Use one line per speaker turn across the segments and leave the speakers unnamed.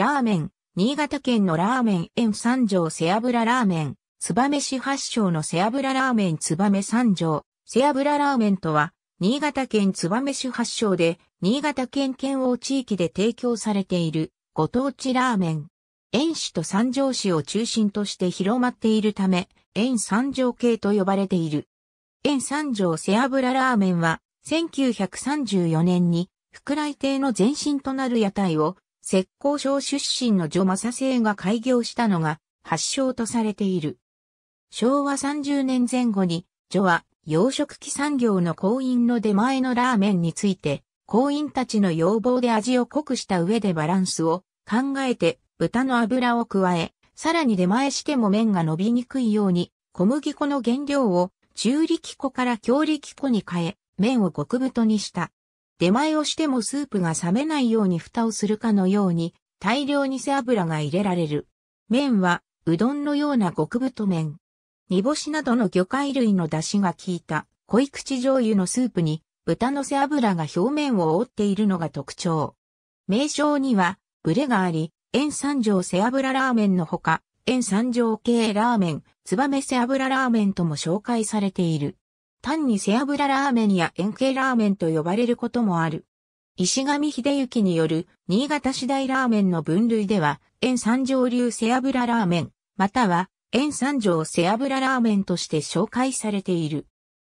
ラーメン、新潟県のラーメン園三条背脂ラーメン、燕市発祥の背脂ラーメン燕三条、背脂ラーメンとは、新潟県燕市発祥で、新潟県県央地域で提供されている、ご当地ラーメン。園市と三条市を中心として広まっているため、園三条系と呼ばれている。園三条背脂ラーメンは、1934年に、福来亭の前身となる屋台を浙江省出身の女正生が開業したのが発祥とされている。昭和30年前後に、女は養殖機産業の行員の出前のラーメンについて、行員たちの要望で味を濃くした上でバランスを考えて豚の油を加え、さらに出前しても麺が伸びにくいように、小麦粉の原料を中力粉から強力粉に変え、麺を極太にした。出前をしてもスープが冷めないように蓋をするかのように、大量に背脂が入れられる。麺は、うどんのような極太麺。煮干しなどの魚介類の出汁が効いた、濃い口醤油のスープに、豚の背脂が表面を覆っているのが特徴。名称には、ブレがあり、塩三条背脂ラーメンのほか、塩三条系ラーメン、ツバメ背脂ラーメンとも紹介されている。単に背脂ラーメンや円形ラーメンと呼ばれることもある。石上秀幸による新潟市大ラーメンの分類では、円三条流背脂ラーメン、または円三条背脂ラーメンとして紹介されている。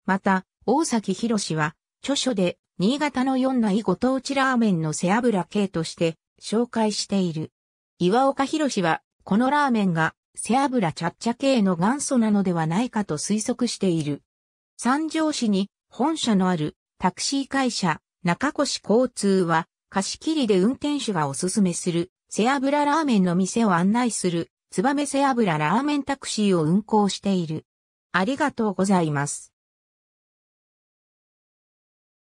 また、大崎博士は、著書で、新潟の四内ご当地ラーメンの背脂系として紹介している。岩岡博士は、このラーメンが背脂茶茶系の元祖なのではないかと推測している。三条市に本社のあるタクシー会社中越交通は貸し切りで運転手がおすすめする背脂ラーメンの店を案内するツバメ背脂ラーメンタクシーを運行している。ありがとうございます。